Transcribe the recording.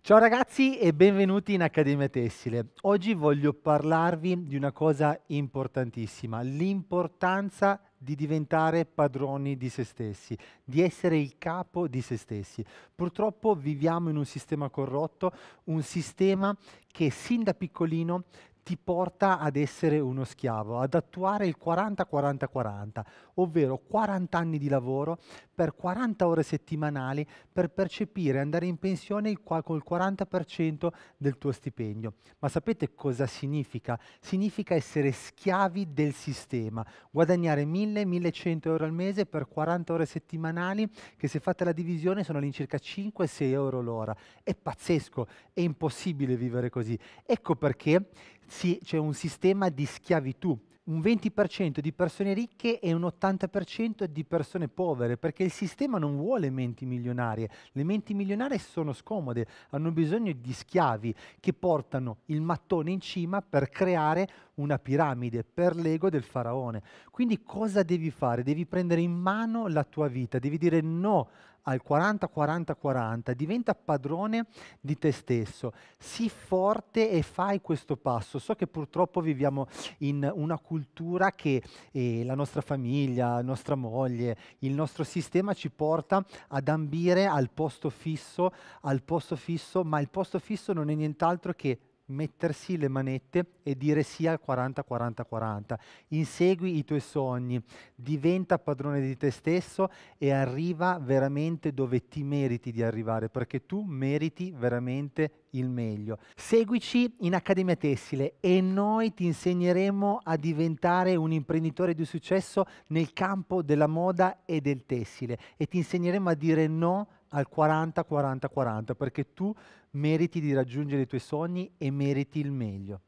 Ciao ragazzi e benvenuti in Accademia Tessile. Oggi voglio parlarvi di una cosa importantissima, l'importanza di diventare padroni di se stessi, di essere il capo di se stessi. Purtroppo viviamo in un sistema corrotto, un sistema che sin da piccolino ti porta ad essere uno schiavo, ad attuare il 40-40-40, ovvero 40 anni di lavoro per 40 ore settimanali per percepire, andare in pensione il, col 40% del tuo stipendio. Ma sapete cosa significa? Significa essere schiavi del sistema, guadagnare 1000-1100 euro al mese per 40 ore settimanali che se fate la divisione sono all'incirca 5-6 euro l'ora. È pazzesco, è impossibile vivere così. Ecco perché sì, c'è un sistema di schiavitù un 20% di persone ricche e un 80% di persone povere, perché il sistema non vuole menti milionarie. Le menti milionarie sono scomode, hanno bisogno di schiavi che portano il mattone in cima per creare una piramide per l'ego del faraone. Quindi cosa devi fare? Devi prendere in mano la tua vita, devi dire no al 40-40-40, diventa padrone di te stesso, sii forte e fai questo passo. So che purtroppo viviamo in una cultura che eh, la nostra famiglia, la nostra moglie, il nostro sistema ci porta ad ambire al posto fisso, al posto fisso, ma il posto fisso non è nient'altro che mettersi le manette e dire sì al 40-40-40. Insegui i tuoi sogni, diventa padrone di te stesso e arriva veramente dove ti meriti di arrivare, perché tu meriti veramente il meglio. Seguici in Accademia Tessile e noi ti insegneremo a diventare un imprenditore di successo nel campo della moda e del tessile e ti insegneremo a dire no al 40-40-40 perché tu meriti di raggiungere i tuoi sogni e meriti il meglio.